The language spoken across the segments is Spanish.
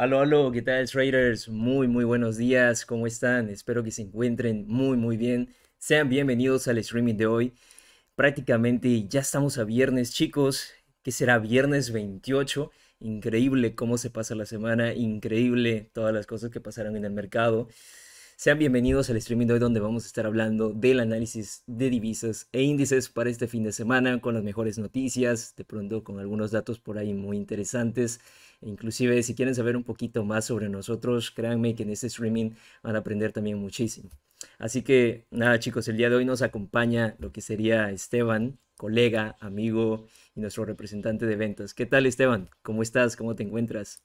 Aló, aló, ¿qué tal traders? Muy, muy buenos días, ¿cómo están? Espero que se encuentren muy, muy bien. Sean bienvenidos al streaming de hoy. Prácticamente ya estamos a viernes, chicos, que será viernes 28. Increíble cómo se pasa la semana, increíble todas las cosas que pasaron en el mercado. Sean bienvenidos al streaming de hoy donde vamos a estar hablando del análisis de divisas e índices para este fin de semana con las mejores noticias, de pronto con algunos datos por ahí muy interesantes Inclusive si quieren saber un poquito más sobre nosotros, créanme que en este streaming van a aprender también muchísimo. Así que nada chicos, el día de hoy nos acompaña lo que sería Esteban, colega, amigo y nuestro representante de ventas. ¿Qué tal Esteban? ¿Cómo estás? ¿Cómo te encuentras?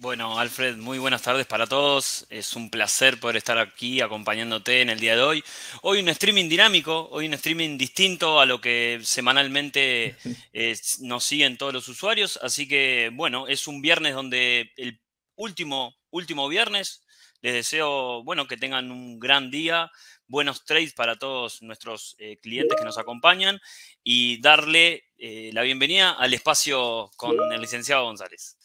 Bueno, Alfred, muy buenas tardes para todos. Es un placer poder estar aquí acompañándote en el día de hoy. Hoy un streaming dinámico, hoy un streaming distinto a lo que semanalmente eh, nos siguen todos los usuarios. Así que, bueno, es un viernes donde el último, último viernes. Les deseo, bueno, que tengan un gran día, buenos trades para todos nuestros eh, clientes que nos acompañan y darle eh, la bienvenida al espacio con el licenciado González.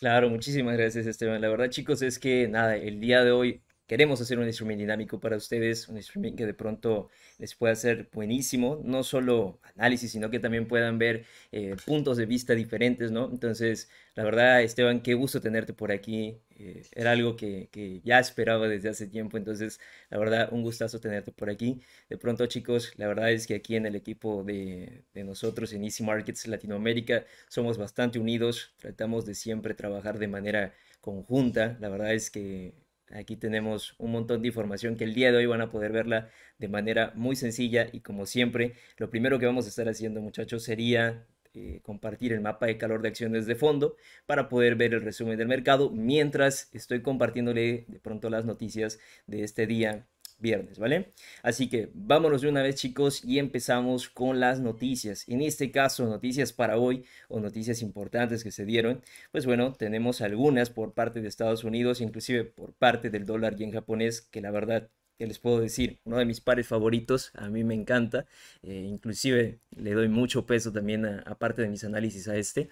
Claro, muchísimas gracias Esteban. La verdad chicos es que nada, el día de hoy queremos hacer un streaming dinámico para ustedes, un streaming que de pronto les pueda ser buenísimo, no solo análisis, sino que también puedan ver eh, puntos de vista diferentes, ¿no? Entonces, la verdad, Esteban, qué gusto tenerte por aquí. Eh, era algo que, ya esperaba desde hace tiempo, entonces, la verdad, un gustazo tenerte por aquí. De pronto, chicos, la verdad es que aquí en el equipo de, de nosotros, en Easy Markets Latinoamérica, somos bastante unidos, tratamos de siempre trabajar de manera conjunta. La verdad es que Aquí tenemos un montón de información que el día de hoy van a poder verla de manera muy sencilla y como siempre, lo primero que vamos a estar haciendo muchachos sería eh, compartir el mapa de calor de acciones de fondo para poder ver el resumen del mercado mientras estoy compartiéndole de pronto las noticias de este día viernes, ¿vale? Así que vámonos de una vez chicos y empezamos con las noticias. En este caso, noticias para hoy o noticias importantes que se dieron. Pues bueno, tenemos algunas por parte de Estados Unidos, inclusive por parte del dólar y en japonés, que la verdad que les puedo decir, uno de mis pares favoritos, a mí me encanta, eh, inclusive le doy mucho peso también aparte de mis análisis a este.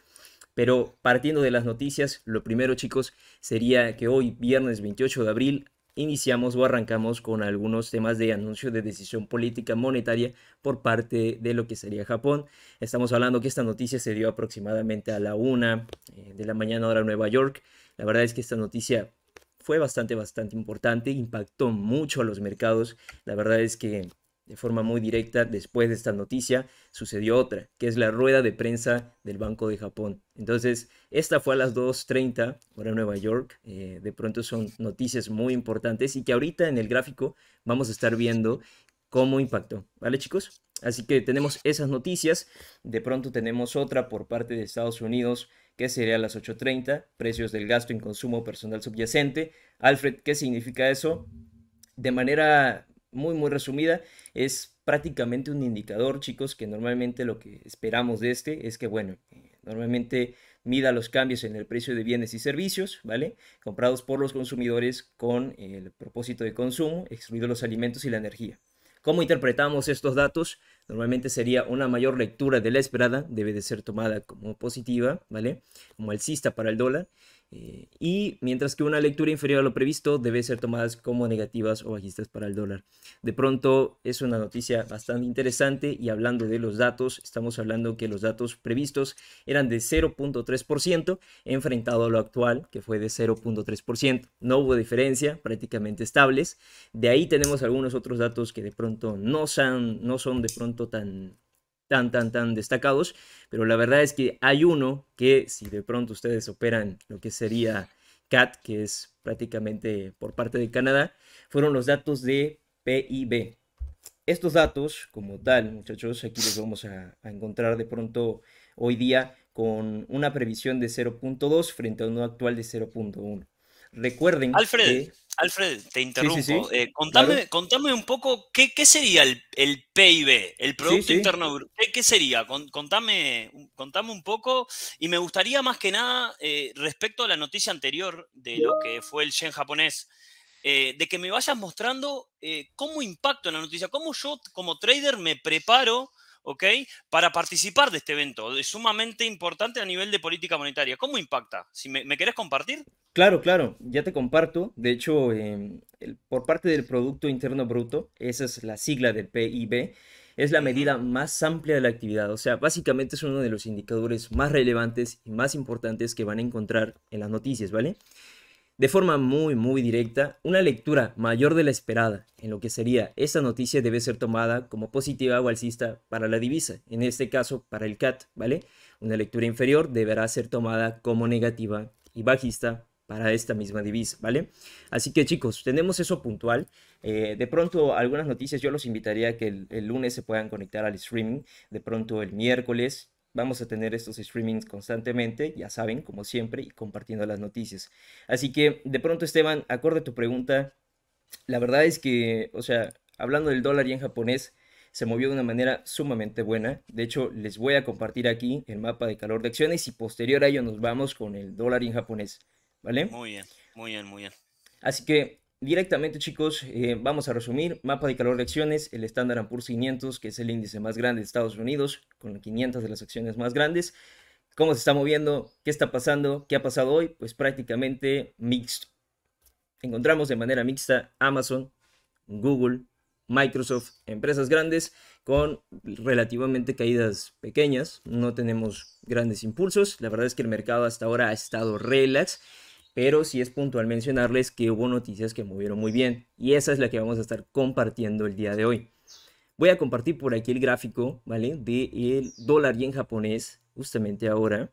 Pero partiendo de las noticias, lo primero chicos sería que hoy, viernes 28 de abril, iniciamos o arrancamos con algunos temas de anuncio de decisión política monetaria por parte de lo que sería Japón. Estamos hablando que esta noticia se dio aproximadamente a la una eh, de la mañana hora Nueva York. La verdad es que esta noticia fue bastante, bastante importante, impactó mucho a los mercados. La verdad es que de forma muy directa después de esta noticia, sucedió otra, que es la rueda de prensa del Banco de Japón. Entonces, esta fue a las 2.30, hora Nueva York. Eh, de pronto son noticias muy importantes y que ahorita en el gráfico vamos a estar viendo cómo impactó. ¿Vale, chicos? Así que tenemos esas noticias. De pronto tenemos otra por parte de Estados Unidos, que sería a las 8.30, precios del gasto en consumo personal subyacente. Alfred, ¿qué significa eso? De manera muy, muy resumida, es prácticamente un indicador, chicos, que normalmente lo que esperamos de este es que, bueno, eh, normalmente mida los cambios en el precio de bienes y servicios, ¿vale? Comprados por los consumidores con el propósito de consumo, excluidos los alimentos y la energía. ¿Cómo interpretamos estos datos? Normalmente sería una mayor lectura de la esperada, debe de ser tomada como positiva, ¿vale? Como alcista para el dólar eh, y mientras que una lectura inferior a lo previsto debe ser tomadas como negativas o bajistas para el dólar. De pronto es una noticia bastante interesante y hablando de los datos, estamos hablando que los datos previstos eran de 0.3% enfrentado a lo actual que fue de 0.3%. No hubo diferencia, prácticamente estables. De ahí tenemos algunos otros datos que de pronto no no son de pronto tan tan, tan, tan destacados, pero la verdad es que hay uno que si de pronto ustedes operan lo que sería CAT, que es prácticamente por parte de Canadá, fueron los datos de PIB. Estos datos, como tal, muchachos, aquí los vamos a, encontrar de pronto hoy día con una previsión de 0.2 frente a uno actual de 0.1. Recuerden que... Alfred, te interrumpo. Eh, contame, un poco qué, sería el, PIB, el Producto Interno Bruto. ¿Qué, sería? contame, contame un poco. Y me gustaría más que nada, eh, respecto a la noticia anterior de lo que fue el yen japonés, eh, de que me vayas mostrando cómo impacto en la noticia, cómo yo como trader me preparo ¿ok? Para participar de este evento. Es sumamente importante a nivel de política monetaria. ¿Cómo impacta? Si me, me querés compartir. Claro, claro, ya te comparto. De hecho, em, por parte del Producto Interno Bruto, esa es la sigla del PIB, es la medida más amplia de la actividad. O sea, básicamente es uno de los indicadores más relevantes y más importantes que van a encontrar en las noticias, ¿vale? de forma muy, muy directa, una lectura mayor de la esperada en lo que sería esta noticia debe ser tomada como positiva o alcista para la divisa, en este caso para el CAT, ¿vale? Una lectura inferior deberá ser tomada como negativa y bajista para esta misma divisa, ¿vale? Así que chicos, tenemos eso puntual. Eh, de pronto, algunas noticias yo los invitaría a que el, lunes se puedan conectar al streaming, de pronto el miércoles Vamos a tener estos streamings constantemente, ya saben, como siempre, y compartiendo las noticias. Así que, de pronto, Esteban, acorde a tu pregunta, la verdad es que, o sea, hablando del dólar y en japonés, se movió de una manera sumamente buena. De hecho, les voy a compartir aquí el mapa de calor de acciones y posterior a ello nos vamos con el dólar en japonés. ¿Vale? Muy bien, muy bien, muy bien. Así que Directamente chicos, eh, vamos a resumir, mapa de calor de acciones, el estándar Poor's 500, que es el índice más grande de Estados Unidos, con 500 de las acciones más grandes, cómo se está moviendo, qué está pasando, qué ha pasado hoy, pues prácticamente mixto. Encontramos de manera mixta Amazon, Google, Microsoft, empresas grandes con relativamente caídas pequeñas, no tenemos grandes impulsos, la verdad es que el mercado hasta ahora ha estado relax, pero sí es puntual mencionarles que hubo noticias que movieron muy bien y esa es la que vamos a estar compartiendo el día de hoy. Voy a compartir por aquí el gráfico, ¿vale? De el dólar en japonés justamente ahora.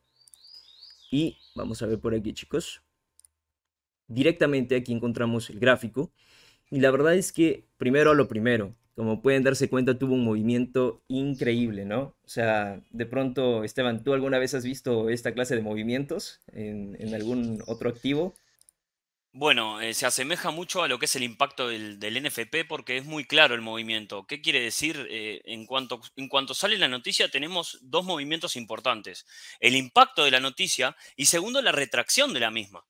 Y vamos a ver por aquí, chicos. Directamente aquí encontramos el gráfico. Y la verdad es que primero a lo primero, como pueden darse cuenta, tuvo un movimiento increíble, ¿no? O sea, de pronto, Esteban, ¿tú alguna vez has visto esta clase de movimientos en, algún otro activo? Bueno, eh, se asemeja mucho a lo que es el impacto del, NFP porque es muy claro el movimiento. ¿Qué quiere decir? Eh, en, cuanto, en cuanto sale la noticia tenemos dos movimientos importantes. El impacto de la noticia y segundo la retracción de la misma.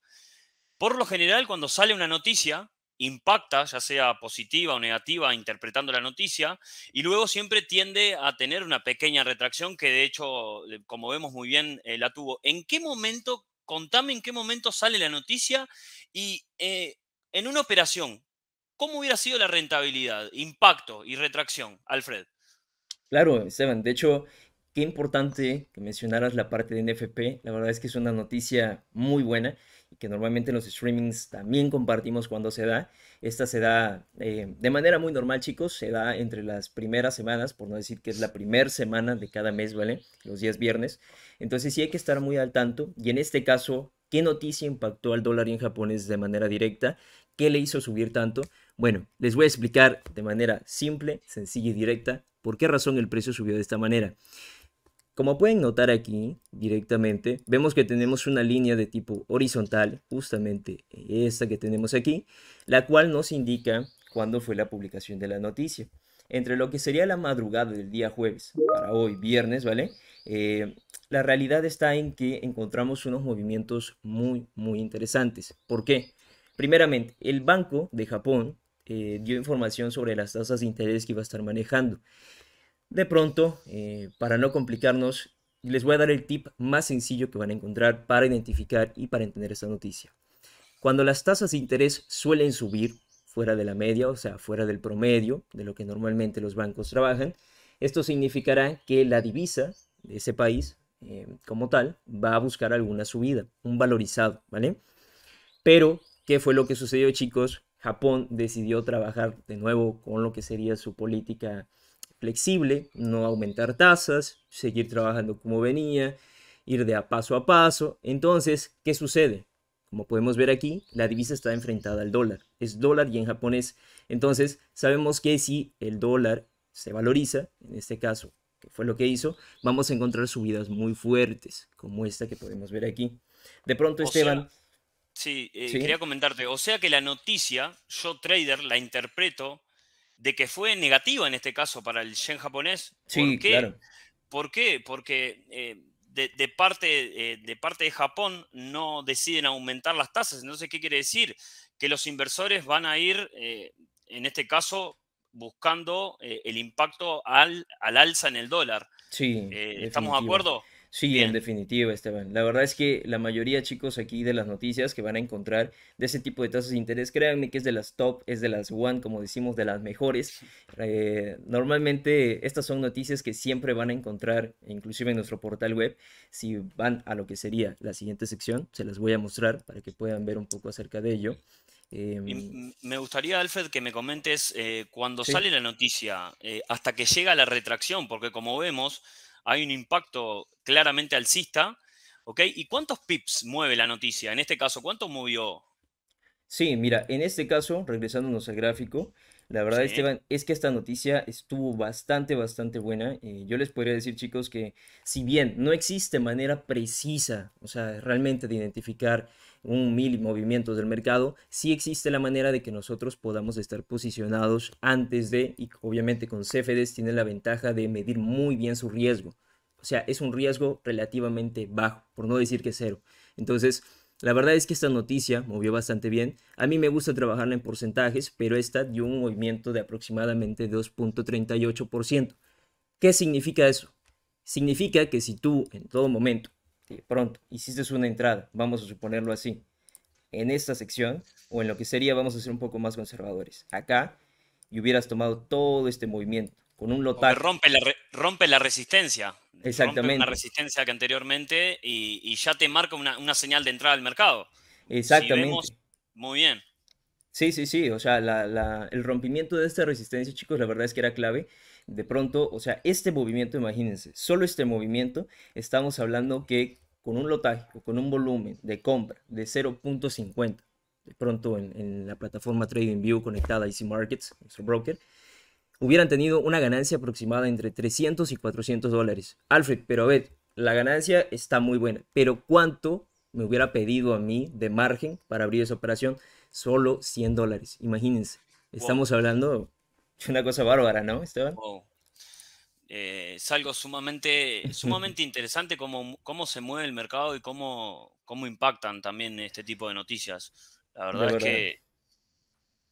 Por lo general, cuando sale una noticia, impacta, ya sea positiva o negativa, interpretando la noticia, y luego siempre tiende a tener una pequeña retracción que de hecho, como vemos muy bien, eh, la tuvo. ¿En qué momento, contame en qué momento sale la noticia y eh, en una operación, cómo hubiera sido la rentabilidad, impacto y retracción, Alfred? Claro, Seven, de hecho, qué importante que mencionaras la parte de NFP. La verdad es que es una noticia muy buena y que normalmente los streamings también compartimos cuando se da. Esta se da eh, de manera muy normal, chicos. Se da entre las primeras semanas, por no decir que es la primera semana de cada mes, ¿vale? Los días viernes. Entonces sí hay que estar muy al tanto. Y en este caso, ¿qué noticia impactó al dólar en japonés de manera directa? ¿Qué le hizo subir tanto? Bueno, les voy a explicar de manera simple, sencilla y directa por qué razón el precio subió de esta manera. Como pueden notar aquí directamente, vemos que tenemos una línea de tipo horizontal, justamente esta que tenemos aquí, la cual nos indica cuándo fue la publicación de la noticia. Entre lo que sería la madrugada del día jueves para hoy, viernes, ¿vale? Eh, la realidad está en que encontramos unos movimientos muy, muy interesantes. ¿Por qué? Primeramente, el Banco de Japón eh, dio información sobre las tasas de interés que iba a estar manejando. De pronto, eh, para no complicarnos, les voy a dar el tip más sencillo que van a encontrar para identificar y para entender esta noticia. Cuando las tasas de interés suelen subir fuera de la media, o sea, fuera del promedio de lo que normalmente los bancos trabajan, esto significará que la divisa de ese país eh, como tal va a buscar alguna subida, un valorizado, ¿vale? Pero, ¿qué fue lo que sucedió chicos? Japón decidió trabajar de nuevo con lo que sería su política flexible, no aumentar tasas, seguir trabajando como venía, ir de a paso a paso. Entonces, ¿qué sucede? Como podemos ver aquí, la divisa está enfrentada al dólar. Es dólar y en japonés. Entonces, sabemos que si el dólar se valoriza, en este caso, que fue lo que hizo, vamos a encontrar subidas muy fuertes, como esta que podemos ver aquí. De pronto, Esteban... Eh, sí, quería comentarte. O sea que la noticia, yo trader, la interpreto de que fue negativa en este caso para el yen japonés. Sí, ¿Por qué? Claro. ¿Por qué? Porque eh, de, parte, eh, de parte de Japón no deciden aumentar las tasas. Entonces, ¿qué quiere decir? Que los inversores van a ir, eh, en este caso, buscando el impacto al, al, alza en el dólar. Sí. ¿Estamos de acuerdo? Sí, en definitiva, Esteban. La verdad es que la mayoría, chicos, aquí de las noticias que van a encontrar de ese tipo de tasas de interés, créanme que es de las top, es de las one, como decimos, de las mejores. Eh, normalmente estas son noticias que siempre van a encontrar, inclusive en nuestro portal web. Si van a lo que sería la siguiente sección, se las voy a mostrar para que puedan ver un poco acerca de ello. Em, me gustaría, Alfred, que me comentes eh, cuando sale la noticia, eh, hasta que llega la retracción, porque como vemos hay un impacto claramente alcista. ¿Ok? ¿Y cuántos pips mueve la noticia? En este caso, ¿cuánto movió? Sí, mira, en este caso, regresándonos al gráfico, la verdad, Esteban, es que esta noticia estuvo bastante, bastante buena. Eh, yo les podría decir, chicos, que si bien no existe manera precisa, o sea, realmente de identificar un mil movimientos del mercado, sí existe la manera de que nosotros podamos estar posicionados antes de, y obviamente con CFDs tiene la ventaja de medir muy bien su riesgo. O sea, es un riesgo relativamente bajo, por no decir que cero. Entonces, la verdad es que esta noticia movió bastante bien. A mí me gusta trabajarla en porcentajes, pero esta dio un movimiento de aproximadamente 2.38%. ¿Qué significa eso? Significa que si tú en todo momento, de pronto, hiciste una entrada, vamos a suponerlo así, en esta sección, o en lo que sería, vamos a ser un poco más conservadores, acá, y hubieras tomado todo este movimiento con un lotaje. Rompe la, rompe la resistencia. Exactamente. Rompe una resistencia que anteriormente y, ya te marca una, señal de entrada al mercado. Exactamente. muy bien. Sí, sí, sí. O sea, el rompimiento de esta resistencia, chicos, la verdad es que era clave. De pronto, o sea, este movimiento, imagínense, solo este movimiento, estamos hablando que con un lotaje o con un volumen de compra de 0.50, de pronto en, la plataforma TradingView conectada a Easy Markets, nuestro broker, hubieran tenido una ganancia aproximada entre 300 y 400 dólares. Alfred, pero a ver, la ganancia está muy buena, pero ¿cuánto me hubiera pedido a mí de margen para abrir esa operación? Solo 100 dólares, imagínense. Estamos hablando de una cosa bárbara, ¿no, Esteban? Eh, es algo sumamente, sumamente interesante cómo, cómo se mueve el mercado y cómo, cómo impactan también este tipo de noticias. la verdad. es que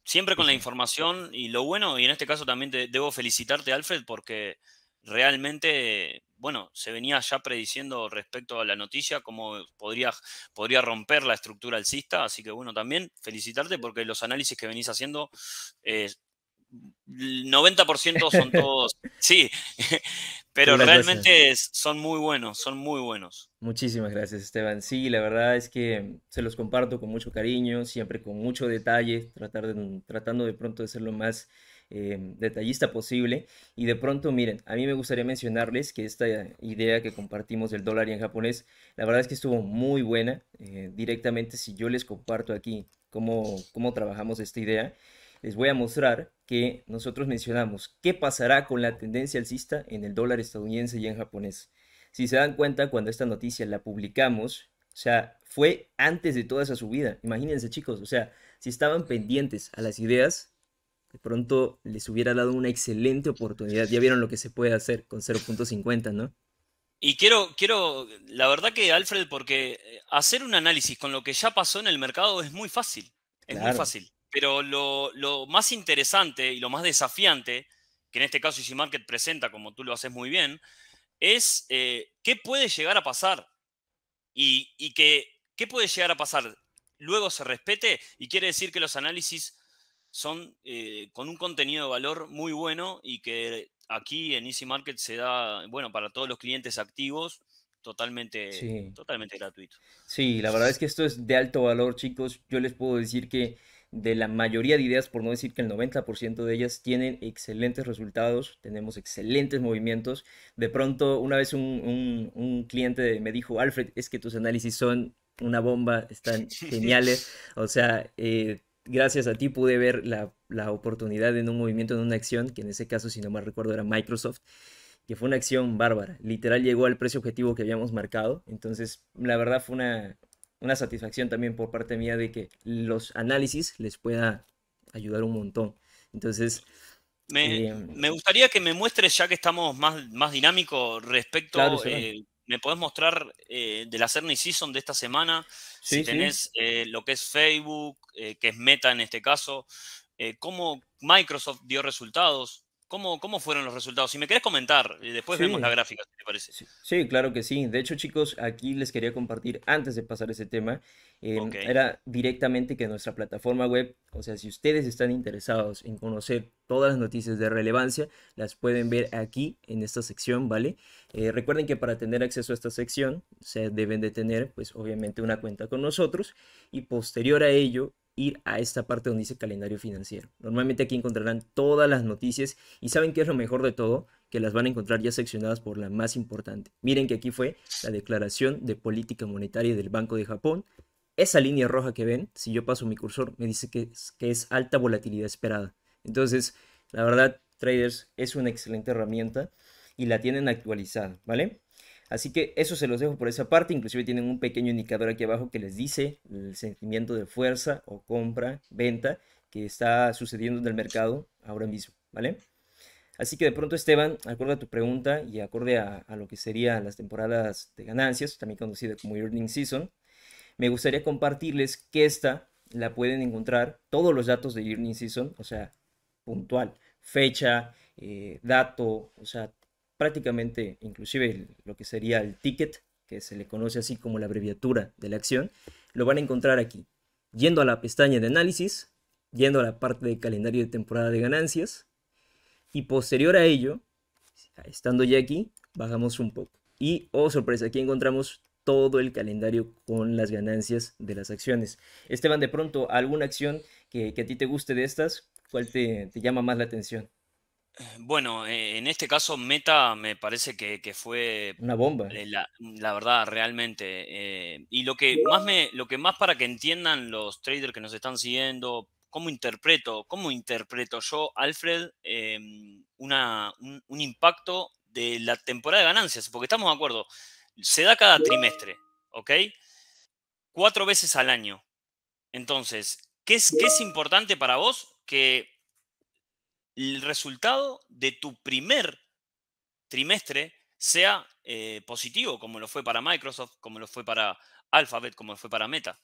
Siempre con la información y lo bueno, y en este caso también te, debo felicitarte, Alfred, porque realmente, bueno, se venía ya prediciendo respecto a la noticia cómo podría, podría romper la estructura alcista, así que bueno, también felicitarte porque los análisis que venís haciendo 90% son todos, sí, pero realmente son muy buenos, son muy buenos. Muchísimas gracias Esteban. Sí, la verdad es que se los comparto con mucho cariño, siempre con mucho detalle, tratando de pronto de ser lo más eh, detallista posible. Y de pronto, miren, a mí me gustaría mencionarles que esta idea que compartimos del dólar y en japonés, la verdad es que estuvo muy buena. Eh, directamente, si yo les comparto aquí cómo, cómo trabajamos esta idea, les voy a mostrar que nosotros mencionamos qué pasará con la tendencia alcista en el dólar estadounidense y en japonés. Si se dan cuenta, cuando esta noticia la publicamos, o sea, fue antes de toda esa subida. Imagínense chicos, o sea, si estaban pendientes a las ideas, de pronto les hubiera dado una excelente oportunidad. Ya vieron lo que se puede hacer con 0.50, ¿no? Y quiero, quiero, la verdad que Alfred, porque eh, hacer un análisis con lo que ya pasó en el mercado es muy fácil. Es muy fácil. Pero lo, más interesante y lo más desafiante, que en este caso Easy Market presenta, como tú lo haces muy bien, es eh, qué puede llegar a pasar y, y que, qué puede llegar a pasar luego se respete y quiere decir que los análisis son eh, con un contenido de valor muy bueno y que aquí en Easy Market se da, bueno, para todos los clientes activos, totalmente, totalmente gratuito. Sí, la verdad es que esto es de alto valor, chicos. Yo les puedo decir que de la mayoría de ideas, por no decir que el 90% de ellas tienen excelentes resultados, tenemos excelentes movimientos. De pronto, una vez un, cliente me dijo, Alfred, es que tus análisis son una bomba, están geniales. O sea, eh, gracias a ti pude ver la, la, oportunidad en un movimiento, en una acción, que en ese caso, si no mal recuerdo, era Microsoft, que fue una acción bárbara. Literal llegó al precio objetivo que habíamos marcado. Entonces, la verdad fue una, una satisfacción también por parte mía de que los análisis les pueda ayudar un montón. Entonces... Me, em, gustaría que me muestres, ya que estamos más, más dinámicos respecto... Eh, ¿Me podés mostrar eh, de la Cerny Season de esta semana? si tenés eh, lo que es Facebook, que es Meta en este caso, cómo Microsoft dio resultados, ¿Cómo, fueron los resultados? Si me querés comentar, después vemos la gráfica, si te parece. Sí, claro que sí. De hecho, chicos, aquí les quería compartir, antes de pasar ese tema, em, era directamente que nuestra plataforma web, o sea, si ustedes están interesados en conocer todas las noticias de relevancia, las pueden ver aquí en esta sección, ¿vale? Eh, recuerden que para tener acceso a esta sección, se deben de tener, pues, obviamente una cuenta con nosotros y posterior a ello, ir a esta parte donde dice calendario financiero. Normalmente aquí encontrarán todas las noticias y saben que es lo mejor de todo, que las van a encontrar ya seccionadas por la más importante. Miren que aquí fue la declaración de política monetaria del Banco de Japón. Esa línea roja que ven, si yo paso mi cursor, me dice que que es alta volatilidad esperada. Entonces, la verdad, traders, es una excelente herramienta y la tienen actualizada, ¿vale? Así que eso se los dejo por esa parte. Inclusive tienen un pequeño indicador aquí abajo que les dice el sentimiento de fuerza o compra, venta que está sucediendo en el mercado ahora mismo, ¿vale? Así que de pronto, Esteban, acorde a tu pregunta y acorde a, lo que serían las temporadas de ganancias, también conocida como Earning Season, me gustaría compartirles que esta la pueden encontrar todos los datos de Earning Season, o sea, puntual, fecha, eh, dato, o sea, prácticamente inclusive lo que sería el ticket, que se le conoce así como la abreviatura de la acción, lo van a encontrar aquí. Yendo a la pestaña de análisis, yendo a la parte de calendario de temporada de ganancias, y posterior a ello, estando ya aquí, bajamos un poco. Y, oh sorpresa, aquí encontramos todo el calendario con las ganancias de las acciones. Esteban, de pronto, ¿alguna acción que, a ti te guste de estas? ¿Cuál te llama más la atención? Bueno, eh, en este caso Meta me parece que, fue... Una bomba. ¿eh? Eh, mm, la, verdad, realmente. y lo que, más me, lo que más para que entiendan los traders que nos están siguiendo, cómo interpreto, cómo interpreto yo, Alfred, em, una, un, impacto de la temporada de ganancias, porque estamos de acuerdo, se da cada trimestre, ¿ok? Cuatro veces al año. Entonces, ¿qué es, qué es importante para vos? Que el resultado de tu primer trimestre sea eh, positivo, como lo fue para Microsoft, como lo fue para Alphabet, como lo fue para Meta.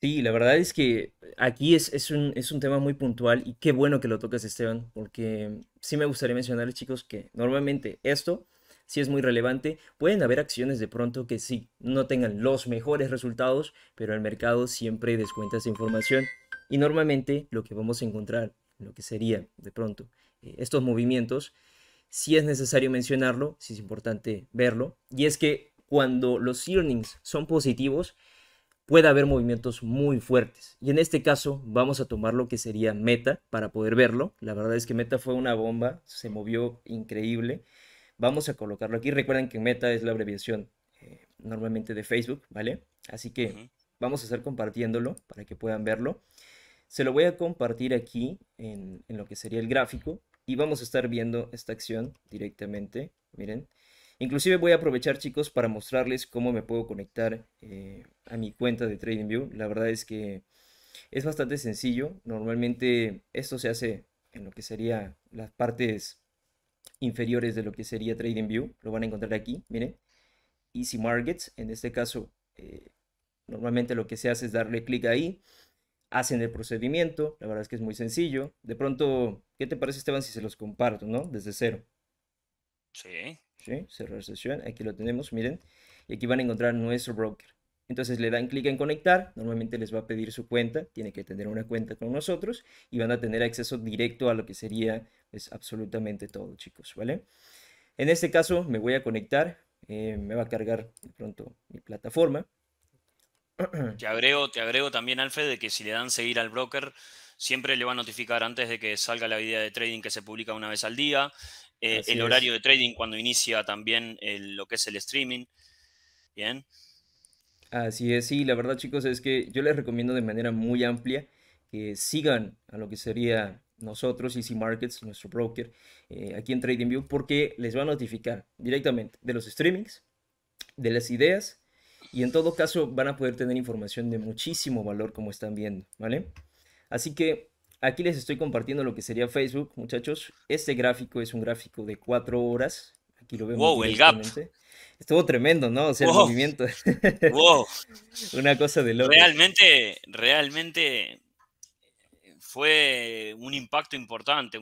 Sí, la verdad es que aquí es, es, un, es, un, tema muy puntual y qué bueno que lo tocas, Esteban, porque sí me gustaría mencionarles, chicos, que normalmente esto sí es muy relevante. Pueden haber acciones de pronto que sí no tengan los mejores resultados, pero el mercado siempre descuenta esa información. Y normalmente lo que vamos a encontrar lo que sería de pronto eh, estos movimientos, si es necesario mencionarlo, si es importante verlo, y es que cuando los earnings son positivos, puede haber movimientos muy fuertes. Y en este caso vamos a tomar lo que sería Meta para poder verlo. La verdad es que Meta fue una bomba, se movió increíble. Vamos a colocarlo aquí. Recuerden que Meta es la abreviación eh, normalmente de Facebook, ¿vale? Así que vamos a estar compartiéndolo para que puedan verlo. Se lo voy a compartir aquí en, lo que sería el gráfico y vamos a estar viendo esta acción directamente. Miren, inclusive voy a aprovechar chicos para mostrarles cómo me puedo conectar eh, a mi cuenta de TradingView. La verdad es que es bastante sencillo. Normalmente esto se hace en lo que sería las partes inferiores de lo que sería TradingView. Lo van a encontrar aquí, miren. Easy Markets, en este caso, eh, normalmente lo que se hace es darle clic ahí hacen el procedimiento, la verdad es que es muy sencillo. De pronto, ¿qué te parece Esteban si se los comparto, ¿no? Desde cero. Sí. Sí, cerrar sesión, aquí lo tenemos, miren. Y aquí van a encontrar nuestro broker. Entonces le dan clic en conectar, normalmente les va a pedir su cuenta, tiene que tener una cuenta con nosotros y van a tener acceso directo a lo que sería pues, absolutamente todo, chicos, ¿vale? En este caso me voy a conectar, eh, me va a cargar de pronto mi plataforma. Te agrego, te agrego también, Alfred, de que si le dan seguir al broker, siempre le va a notificar antes de que salga la idea de trading que se publica una vez al día. Eh, el horario de trading cuando inicia también eh, lo que es el streaming. Bien. Así es, sí, la verdad, chicos, es que yo les recomiendo de manera muy amplia que sigan a lo que sería nosotros, Easy Markets, nuestro broker, eh, aquí en TradingView, porque les va a notificar directamente de los streamings, de las ideas y en todo caso van a poder tener información de muchísimo valor como están viendo, ¿vale? Así que aquí les estoy compartiendo lo que sería Facebook, muchachos. Este gráfico es un gráfico de cuatro horas. Aquí lo vemos. Wow, el gap. Estuvo tremendo, ¿no? O sea, el movimiento. wow. Una cosa de loco. Realmente, realmente fue un impacto importante,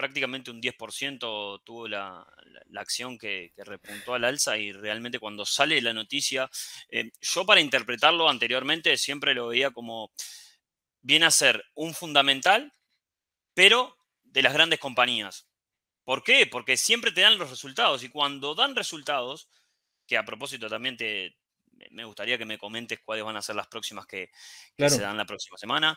prácticamente un 10% tuvo la, acción que, repuntó al alza y realmente cuando sale la noticia, eh, yo para interpretarlo anteriormente siempre lo veía como viene a ser un fundamental, pero de las grandes compañías. ¿Por qué? Porque siempre te dan los resultados y cuando dan resultados, que a propósito también me gustaría que me comentes cuáles van a ser las próximas que, se dan la próxima semana,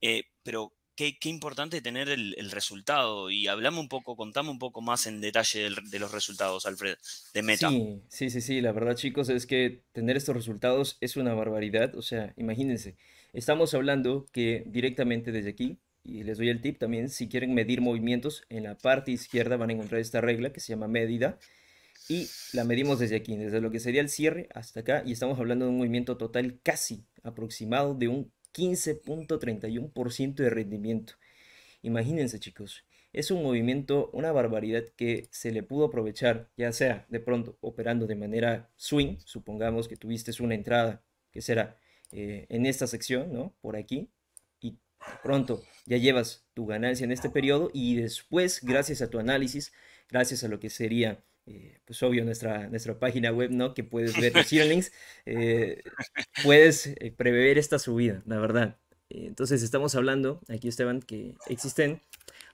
eh, pero qué, importante tener el, resultado. Y hablamos un poco, contamos un poco más en detalle de, los resultados, Alfred, de Meta. sí, sí, sí, la verdad chicos es que tener estos resultados es una barbaridad. O sea, imagínense, estamos hablando que directamente desde aquí, y les doy el tip también, si quieren medir movimientos, en la parte izquierda van a encontrar esta regla que se llama medida y la medimos desde aquí, desde lo que sería el cierre hasta acá, y estamos hablando de un movimiento total casi aproximado de un 15.31% de rendimiento. Imagínense chicos, es un movimiento, una barbaridad que se le pudo aprovechar, ya sea de pronto operando de manera swing, supongamos que tuviste una entrada, que será eh, en esta sección, ¿no? Por aquí, y pronto ya llevas tu ganancia en este periodo y después, gracias a tu análisis, gracias a lo que sería eh, pues obvio, nuestra, nuestra página web, ¿no? Que puedes ver los earnings, eh, puedes eh, prever esta subida, la verdad. Entonces estamos hablando, aquí Esteban, que existen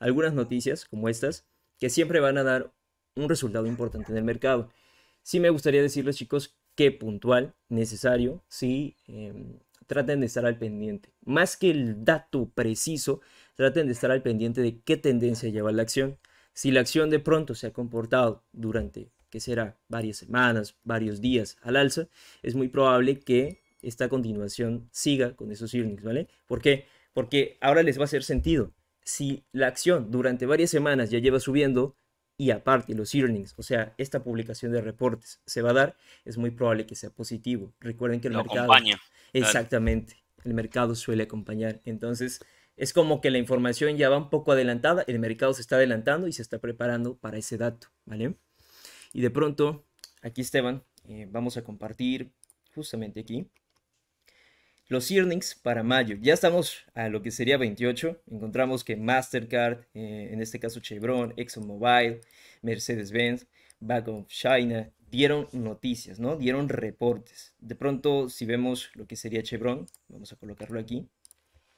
algunas noticias como estas que siempre van a dar un resultado importante en el mercado. Sí me gustaría decirles, chicos, que puntual, necesario, sí, em, traten de estar al pendiente. Más que el dato preciso, traten de estar al pendiente de qué tendencia lleva la acción. Si la acción de pronto se ha comportado durante, que será, varias semanas, varios días al alza, es muy probable que esta continuación siga con esos earnings, ¿vale? ¿Por qué? Porque ahora les va a hacer sentido. Si la acción durante varias semanas ya lleva subiendo y aparte los earnings, o sea, esta publicación de reportes se va a dar, es muy probable que sea positivo. Recuerden que el Lo mercado... Acompaña. Exactamente. El mercado suele acompañar. Entonces, es como que la información ya va un poco adelantada, el mercado se está adelantando y se está preparando para ese dato, ¿vale? Y de pronto, aquí Esteban, eh, vamos a compartir justamente aquí los earnings para mayo. Ya estamos a lo que sería 28. Encontramos que Mastercard, eh, en este caso Chevron, ExxonMobil, Mercedes-Benz, Bank of China, dieron noticias, ¿no? Dieron reportes. De pronto, si vemos lo que sería Chevron, vamos a colocarlo aquí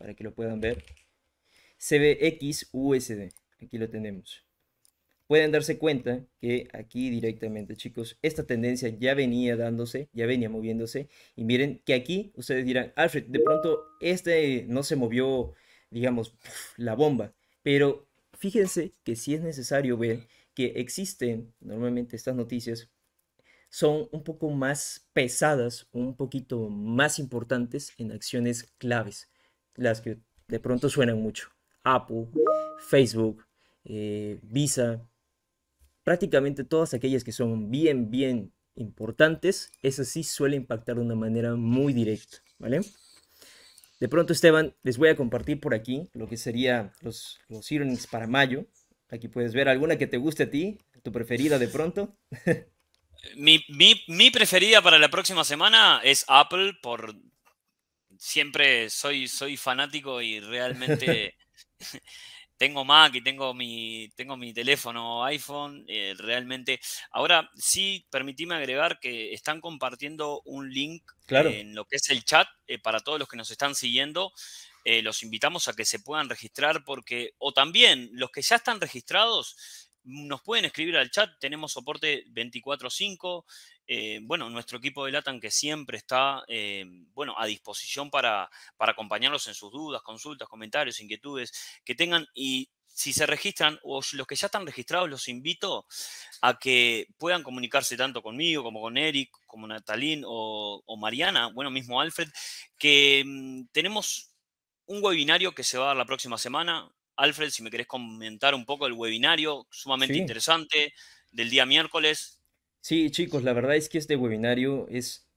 para que lo puedan ver. USD. aquí lo tenemos. Pueden darse cuenta que aquí directamente, chicos, esta tendencia ya venía dándose, ya venía moviéndose. Y miren que aquí ustedes dirán, Alfred, de pronto este no se movió, digamos, la bomba. Pero fíjense que si es necesario ver que existen normalmente estas noticias son un poco más pesadas, un poquito más importantes en acciones claves las que de pronto suenan mucho. Apple, Facebook, eh, Visa, prácticamente todas aquellas que son bien, bien importantes, esas sí suelen impactar de una manera muy directa, ¿vale? De pronto, Esteban, les voy a compartir por aquí lo que sería los, los para mayo. Aquí puedes ver alguna que te guste a ti, tu preferida de pronto. Mi, mi, preferida para la próxima semana es Apple por siempre soy, soy fanático y realmente tengo Mac y tengo mi, tengo mi teléfono iPhone, eh, realmente. Ahora sí, permitime agregar que están compartiendo un link en lo que es el chat eh, para todos los que nos están siguiendo. Eh, los invitamos a que se puedan registrar porque, o también los que ya están registrados, nos pueden escribir al chat, tenemos soporte 24/5, eh, bueno, nuestro equipo de Latan que siempre está, eh, bueno, a disposición para, acompañarlos en sus dudas, consultas, comentarios, inquietudes que tengan y si se registran o los que ya están registrados, los invito a que puedan comunicarse tanto conmigo como con Eric, como Natalín o, Mariana, bueno, mismo Alfred, que mm, tenemos un webinario que se va a dar la próxima semana. Alfred, si me querés comentar un poco el webinario, sumamente interesante, del día miércoles, Sí, chicos, la verdad es que este webinario es,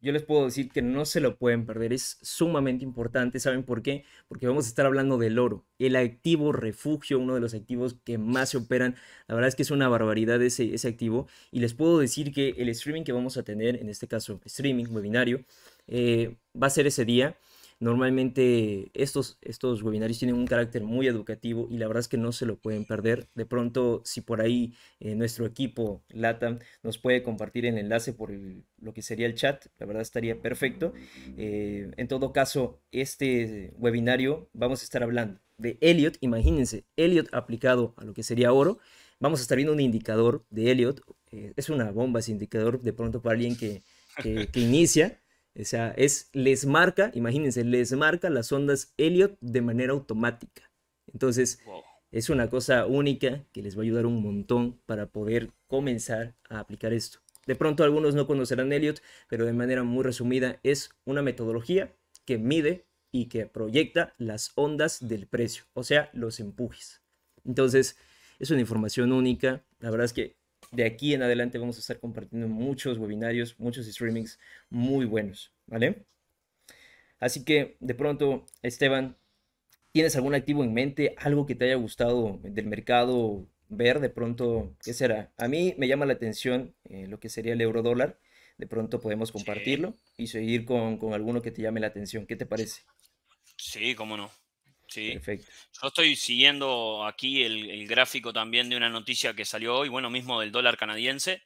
yo les puedo decir que no se lo pueden perder, es sumamente importante, ¿saben por qué? Porque vamos a estar hablando del oro, el activo refugio, uno de los activos que más se operan, la verdad es que es una barbaridad ese, activo, y les puedo decir que el streaming que vamos a tener, en este caso streaming, webinario, eh, va a ser ese día, Normalmente estos, estos webinarios tienen un carácter muy educativo y la verdad es que no se lo pueden perder. De pronto, si por ahí eh, nuestro equipo LATAM nos puede compartir el enlace por lo que sería el chat, la verdad estaría perfecto. Eh, en todo caso, este webinario vamos a estar hablando de Elliot. Imagínense, Elliot aplicado a lo que sería oro. Vamos a estar viendo un indicador de Elliot. Eh, es una bomba ese indicador de pronto para alguien que, que inicia. O sea, es, les marca, imagínense, les marca las ondas Elliot de manera automática. Entonces, es una cosa única que les va a ayudar un montón para poder comenzar a aplicar esto. De pronto algunos no conocerán Elliot, pero de manera muy resumida es una metodología que mide y que proyecta las ondas del precio, o sea, los empujes. Entonces, es una información única. La verdad es que de aquí en adelante vamos a estar compartiendo muchos webinarios, muchos streamings muy buenos, ¿vale? Así que de pronto, Esteban, ¿tienes algún activo en mente? ¿Algo que te haya gustado del mercado ver? De pronto, ¿qué será? A mí me llama la atención eh, lo que sería el euro dólar. De pronto podemos compartirlo y seguir con, con alguno que te llame la atención. ¿Qué te parece? Sí, cómo no. Sí. Yo estoy siguiendo aquí el, gráfico también de una noticia que salió hoy, bueno, mismo del dólar canadiense.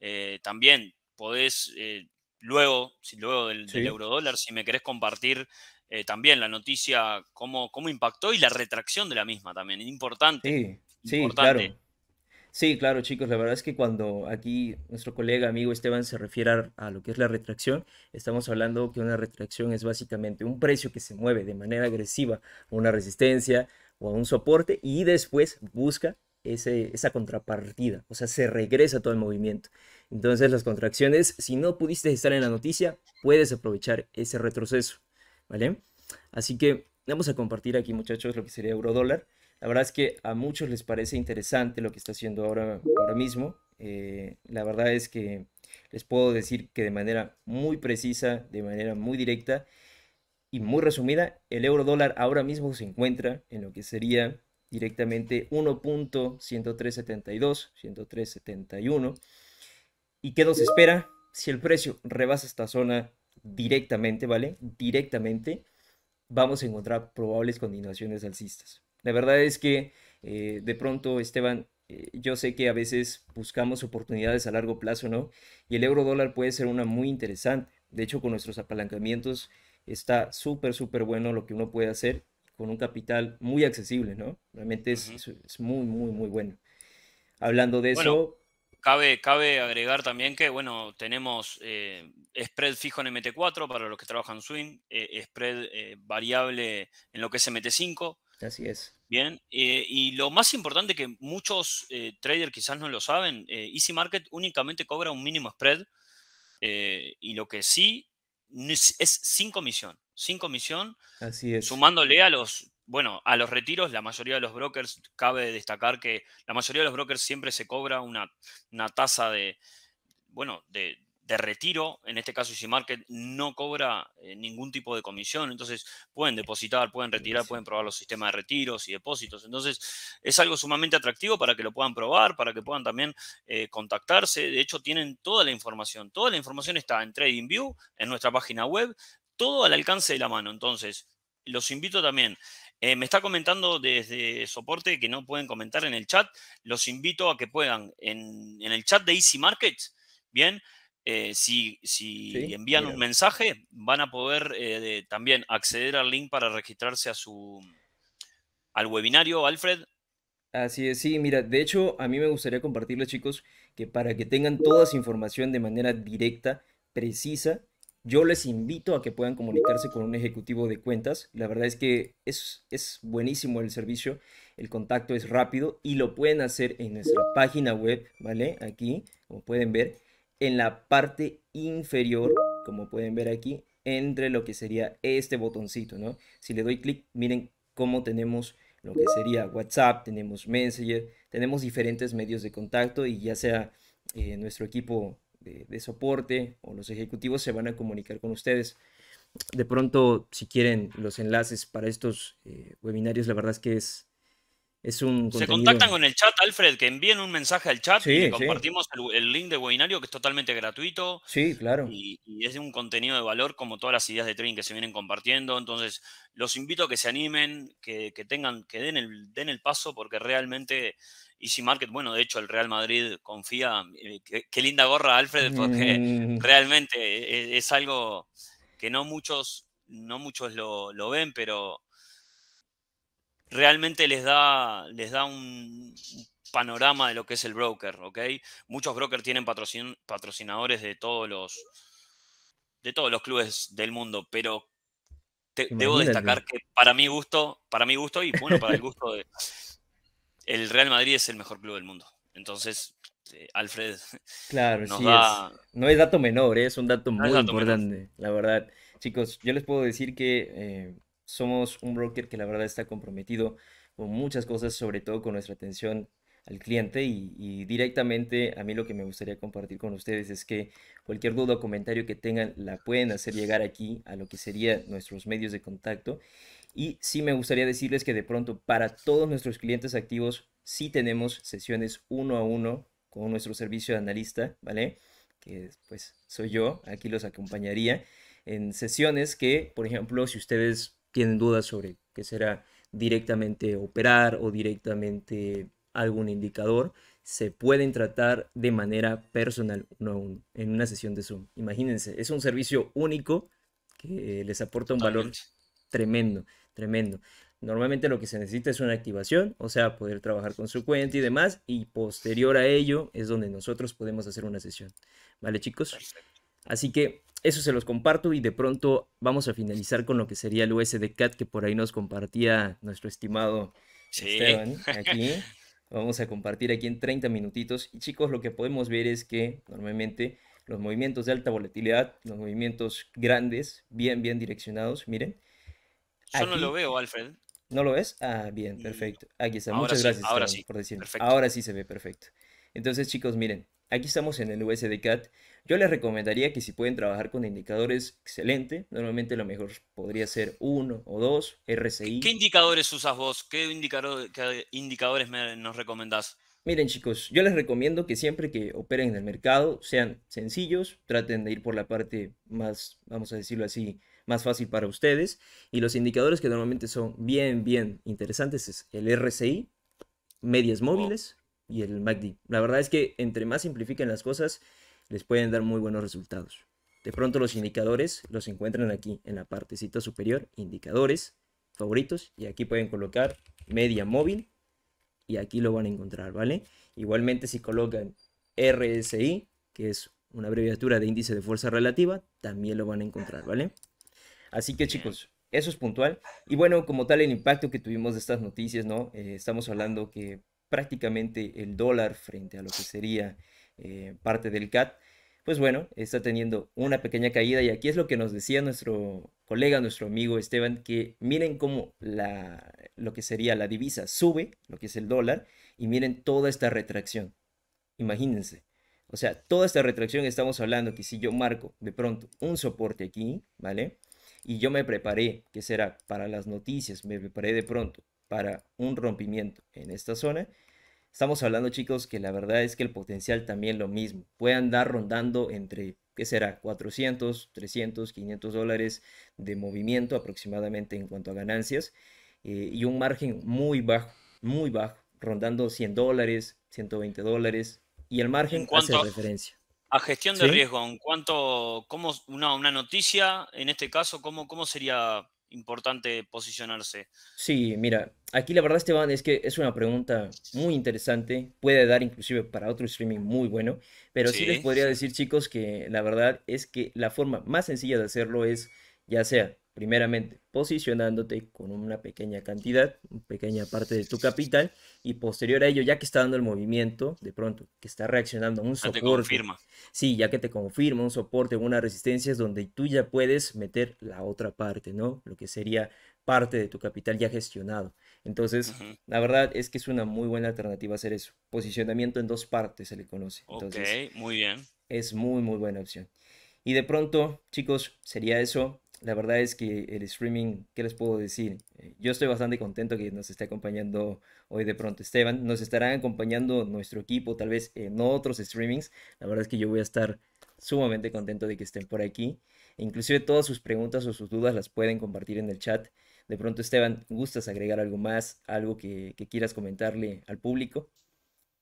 Eh, también podés, eh, luego, luego del, del eurodólar, si me querés compartir eh, también la noticia, cómo, cómo impactó y la retracción de la misma también. Importante. importante. claro. Sí, claro, chicos, la verdad es que cuando aquí nuestro colega, amigo Esteban, se refiere a, lo que es la retracción, estamos hablando que una retracción es básicamente un precio que se mueve de manera agresiva a una resistencia o a un soporte y después busca ese, esa contrapartida, o sea, se regresa todo el movimiento. Entonces, las contracciones, si no pudiste estar en la noticia, puedes aprovechar ese retroceso, ¿vale? Así que vamos a compartir aquí, muchachos, lo que sería eurodólar. La verdad es que a muchos les parece interesante lo que está haciendo ahora, ahora mismo. Eh, la verdad es que les puedo decir que de manera muy precisa, de manera muy directa y muy resumida, el euro dólar ahora mismo se encuentra en lo que sería directamente 1.10372, 10371. ¿Y qué nos espera? Si el precio rebasa esta zona directamente, ¿vale? Directamente, vamos a encontrar probables continuaciones alcistas. La verdad es que eh, de pronto, Esteban, eh, yo sé que a veces buscamos oportunidades a largo plazo, ¿no? Y el euro dólar puede ser una muy interesante. De hecho, con nuestros apalancamientos está súper, súper bueno lo que uno puede hacer con un capital muy accesible, ¿no? Realmente es, muy, muy, muy bueno. Hablando de eso... Cabe, cabe agregar también que, bueno, tenemos eh, spread fijo en MT4 para los que trabajan swing, spread variable en lo que es MT5, Así es. Bien, eh, y lo más importante que muchos eh, traders quizás no lo saben, eh, Easy Market únicamente cobra un mínimo spread y lo que sí es, sin comisión, sin comisión, Así es. sumándole a los, bueno, a los retiros, la mayoría de los brokers, cabe destacar que la mayoría de los brokers siempre se cobra una, una tasa de, bueno, de, de retiro, en este caso Easy Market no cobra eh, ningún tipo de comisión, entonces pueden depositar, pueden retirar, pueden probar los sistemas de retiros y depósitos, entonces es algo sumamente atractivo para que lo puedan probar, para que puedan también eh, contactarse, de hecho tienen toda la información, toda la información está en TradingView, en nuestra página web, todo al alcance de la mano, entonces los invito también. Eh, me está comentando desde soporte que no pueden comentar en el chat. Los invito a que puedan en, en el chat de Easy Markets, bien, eh, si, envían un mensaje, van a poder eh, también acceder al link para registrarse a su al webinario, Alfred. Así es, sí, mira, de hecho a mí me gustaría compartirles chicos que para que tengan toda su información de manera directa, precisa, yo les invito a que puedan comunicarse con un ejecutivo de cuentas. La verdad es que es, es buenísimo el servicio, el contacto es rápido y lo pueden hacer en nuestra página web, ¿vale? Aquí, como pueden ver en la parte inferior, como pueden ver aquí, entre lo que sería este botoncito, ¿no? Si le doy clic, miren cómo tenemos lo que sería WhatsApp, tenemos Messenger, tenemos diferentes medios de contacto y ya sea eh, nuestro equipo de, soporte o los ejecutivos se van a comunicar con ustedes. De pronto, si quieren los enlaces para estos eh, webinarios, la verdad es que es se contactan con el chat, Alfred, que envíen un mensaje al chat y compartimos el, link de webinario que es totalmente gratuito. Sí, claro. Y, es un contenido de valor como todas las ideas de trading que se vienen compartiendo. Entonces, los invito a que se animen, que, tengan, que den el, den el paso porque realmente Easy Market, bueno, de hecho el Real Madrid confía. Eh, qué, linda gorra, Alfred, porque mm. realmente eh, es, algo que no muchos, no muchos lo, lo ven, pero realmente les da, les da un panorama de lo que es el broker, ¿ok? Muchos brokers tienen patrocinadores de todos los de todos los clubes del mundo, pero debo destacar que para mi gusto, para mi gusto y bueno, para el gusto de el Real Madrid es el mejor club del mundo. Entonces, eh, Alfred claro, sí es. no es dato menor, ¿eh? es un dato muy importante, la verdad. Chicos, yo les puedo decir que eh, somos un broker que la verdad está comprometido con muchas cosas, sobre todo con nuestra atención al cliente y, directamente a mí lo que me gustaría compartir con ustedes es que cualquier duda o comentario que tengan la pueden hacer llegar aquí a lo que serían nuestros medios de contacto y sí me gustaría decirles que de pronto para todos nuestros clientes activos sí tenemos sesiones uno a uno con nuestro servicio de analista, ¿vale? Que pues soy yo, aquí los acompañaría en sesiones que, por ejemplo, si ustedes tienen dudas sobre qué será directamente operar o directamente algún indicador, se pueden tratar de manera personal en una sesión de Zoom. Imagínense, es un servicio único que les aporta un valor tremendo, tremendo. Normalmente lo que se necesita es una activación, o sea, poder trabajar con su cuenta y demás, y posterior a ello es donde nosotros podemos hacer una sesión. ¿Vale, chicos? Así que eso se los comparto y de pronto vamos a finalizar con lo que sería el USD CAT que por ahí nos compartía nuestro estimado aquí. vamos a compartir aquí en 30 minutitos. Y chicos, lo que podemos ver es que normalmente los movimientos de alta volatilidad, los movimientos grandes, bien, bien direccionados, miren. Yo no lo veo, Alfred. ¿No lo ves? Ah, bien, mm. perfecto. Aquí está. Muchas gracias por decirlo. Ahora sí se ve perfecto. Entonces, chicos, miren, Aquí estamos en el USDCAT. Yo les recomendaría que si pueden trabajar con indicadores, excelente. Normalmente lo mejor podría ser uno o dos, RSI. ¿Qué indicadores usas vos? ¿Qué, indicadores me, nos recomendás? Miren chicos, yo les recomiendo que siempre que operen en el mercado sean sencillos, traten de ir por la parte más, vamos a decirlo así, más fácil para ustedes. Y los indicadores que normalmente son bien, bien interesantes es el RSI, medias móviles, y el MACD. La verdad es que entre más simplifiquen las cosas, les pueden dar muy buenos resultados. De pronto los indicadores los encuentran aquí en la partecita superior, indicadores, favoritos, y aquí pueden colocar media móvil y aquí lo van a encontrar, ¿vale? Igualmente si colocan RSI, que es una abreviatura de índice de fuerza relativa, también lo van a encontrar, ¿vale? Así que chicos, eso es puntual. Y bueno, como tal el impacto que tuvimos de estas noticias, ¿no? Eh, estamos hablando que prácticamente el dólar frente a lo que sería eh, parte del CAT, pues bueno, está teniendo una pequeña caída y aquí es lo que nos decía nuestro colega, nuestro amigo Esteban, que miren cómo la, lo que sería la divisa sube, lo que es el dólar, y miren toda esta retracción. Imagínense. O sea, toda esta retracción estamos hablando que si yo marco de pronto un soporte aquí, ¿vale? Y yo me preparé, que será para las noticias, me preparé de pronto para un rompimiento en esta zona. Estamos hablando, chicos, que la verdad es que el potencial también lo mismo. Puede andar rondando entre, ¿qué será? 400, 300, 500 dólares de movimiento aproximadamente en cuanto a ganancias. Eh, y un margen muy bajo, muy bajo, rondando 100 dólares, 120 dólares. Y el margen hace a, referencia. A gestión de riesgo, ¿en cuanto, cómo, una, noticia, en este caso, cómo, cómo sería importante posicionarse. Sí, mira, aquí la verdad Esteban es que es una pregunta muy interesante, puede dar inclusive para otro streaming muy bueno, pero sí, les podría decir chicos que la verdad es que la forma más sencilla de hacerlo es ya sea Primeramente, posicionándote con una pequeña cantidad, una pequeña parte de tu capital, y posterior a ello, ya que está dando el movimiento, de pronto, que está reaccionando un soporte. te confirma. Sí, ya que te confirma un soporte, una resistencia, es donde tú ya puedes meter la otra parte, ¿no? Lo que sería parte de tu capital ya gestionado. Entonces, la verdad es que es una muy buena alternativa hacer eso. Posicionamiento en dos partes se le conoce. ok, muy bien. Es muy, muy buena opción. Y de pronto, chicos, sería eso la verdad es que el streaming, ¿qué les puedo decir? Eh, yo estoy bastante contento que nos esté acompañando hoy de pronto Esteban. Nos estarán acompañando nuestro equipo, tal vez en otros streamings. La verdad es que yo voy a estar sumamente contento de que estén por aquí. Inclusive todas sus preguntas o sus dudas las pueden compartir en el chat. De pronto, Esteban, ¿gustas agregar algo más? ¿Algo que, quieras comentarle al público?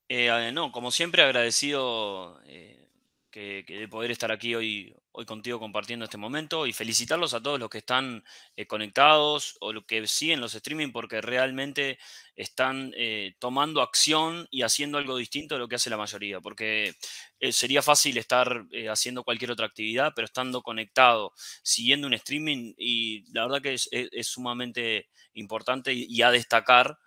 Eh, no, como siempre agradecido eh, de poder estar aquí hoy, hoy contigo compartiendo este momento y felicitarlos a todos los que están eh, conectados o los que siguen los streaming porque realmente están eh, tomando acción y haciendo algo distinto de lo que hace la mayoría, porque eh, sería fácil estar haciendo cualquier otra actividad, pero estando conectado, siguiendo un streaming y la verdad que es, sumamente importante y, a destacar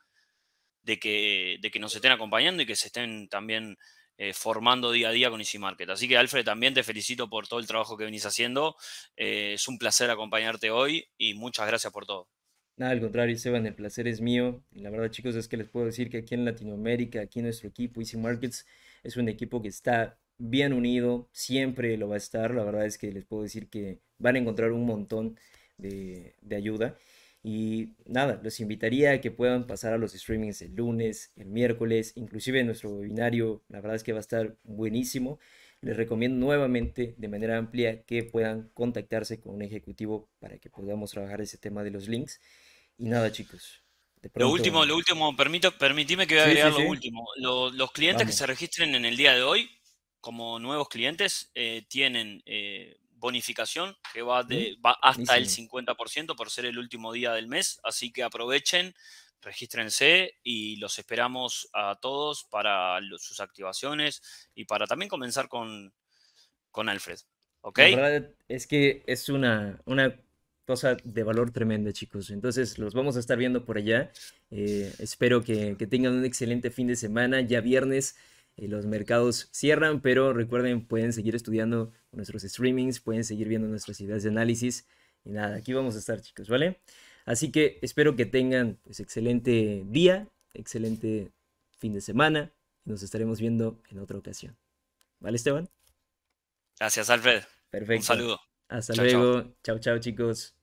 de que, de que nos estén acompañando y que se estén también eh, formando día a día con Easy Market. Así que Alfred, también te felicito por todo el trabajo que venís haciendo. Eh, es un placer acompañarte hoy y muchas gracias por todo. Nada, al contrario, Esteban, el placer es mío. la verdad, chicos, es que les puedo decir que aquí en Latinoamérica, aquí en nuestro equipo, Easy Markets es un equipo que está bien unido, siempre lo va a estar. La verdad es que les puedo decir que van a encontrar un montón de ayuda. Y nada, los invitaría a que puedan pasar a los streamings el lunes, el miércoles, inclusive nuestro webinario, la verdad es que va a estar buenísimo. Les recomiendo nuevamente de manera amplia que puedan contactarse con un ejecutivo para que podamos trabajar ese tema de los links. Y nada, chicos, Lo último, lo último, permito, permitime que voy a agregar lo último. los clientes que se registren en el día de hoy, como nuevos clientes, eh, tienen eh, bonificación que va, de, va hasta el 50% por ser el último día del mes. Así que aprovechen, regístrense y los esperamos a todos para sus activaciones y para también comenzar con, con Alfred. ¿Ok? La verdad es que es una, una cosa de valor tremendo, chicos. Entonces, los vamos a estar viendo por allá. Eh, espero que tengan un excelente fin de semana. Ya viernes. Eh, los mercados cierran, pero recuerden, pueden seguir estudiando nuestros streamings, pueden seguir viendo nuestras ideas de análisis. Y nada, aquí vamos a estar, chicos, ¿vale? Así que espero que tengan pues excelente día, excelente fin de semana. y Nos estaremos viendo en otra ocasión. ¿Vale, Esteban? Gracias, Alfred. Perfecto. Un saludo. Hasta luego. chao, chao chicos.